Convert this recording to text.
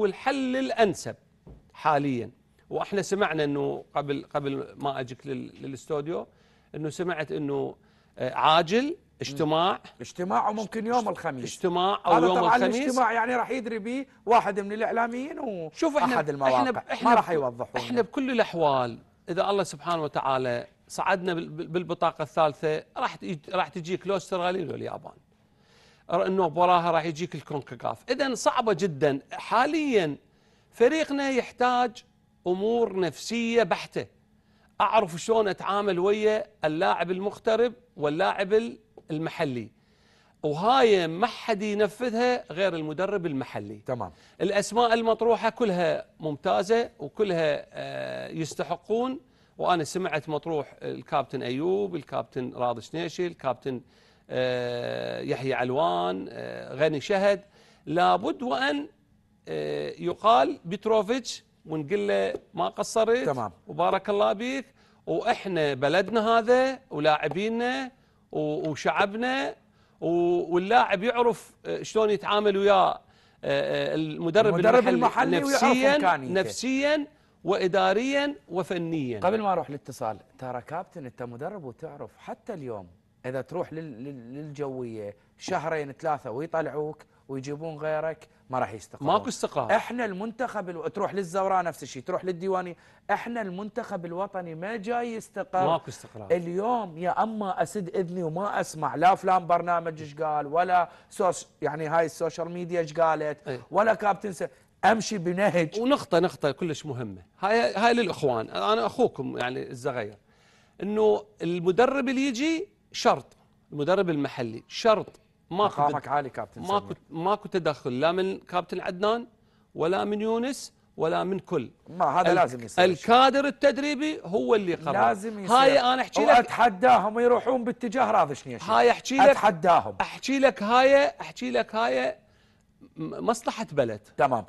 هو الحل الانسب حاليا واحنا سمعنا انه قبل قبل ما اجيك للاستوديو انه سمعت انه آه، عاجل اجتماع اجتماع وممكن يوم الخميس اجتماع او يوم الخميس الاجتماع يعني راح يدري به واحد من الاعلاميين وشوف احنا احد المواقع احنا, احنا ما راح يوضحون احنا بكل الاحوال اذا الله سبحانه وتعالى صعدنا بالبطاقه الثالثه راح راح تجيك لو استراليا لو اليابان انه وراها راح يجيك الكونكاكاف اذا صعبه جدا حاليا فريقنا يحتاج امور نفسيه بحته اعرف شلون اتعامل ويا اللاعب المغترب واللاعب المحلي وهاي ما حد ينفذها غير المدرب المحلي تمام الاسماء المطروحه كلها ممتازه وكلها آه، يستحقون وانا سمعت مطروح الكابتن ايوب الكابتن راضي شنيشي الكابتن آه، يحيى علوان آه، غني شهد لابد وأن آه، يقال بتروفيتش ونقول له ما قصرت تمام وبارك الله بك واحنا بلدنا هذا ولاعبينا وشعبنا واللاعب يعرف شلون يتعامل ويا المدرب, المدرب المحلي نفسيا نفسيا واداريا وفنيا قبل ما اروح الاتصال ترى كابتن انت مدرب وتعرف حتى اليوم اذا تروح للجويه شهرين ثلاثه ويطلعوك ويجيبون غيرك ما راح يستقر ماكو استقرار احنا المنتخب الو... تروح للزوراء نفس الشيء تروح للديواني احنا المنتخب الوطني ما جاي يستقر ماكو استقرار اليوم يا اما اسد اذني وما اسمع لا فلان برنامج ايش قال ولا سوس... يعني هاي السوشيال ميديا ايش قالت إيه. ولا كابتن س... امشي بنهج ونقطه نقطه كلش مهمه هاي هاي للاخوان انا اخوكم يعني الزغير انه المدرب اللي يجي شرط المدرب المحلي شرط ما خافك عالي كابتن ماكو ماكو تدخل لا من كابتن عدنان ولا من يونس ولا من كل ما هذا لازم يصير الكادر التدريبي هو اللي قرر لازم يصير هاي انا احكي لك اتحداهم يروحون باتجاه راضي شنيشي هاي احكي لك اتحداهم احكي لك هاي احكي لك هاي مصلحه بلد تمام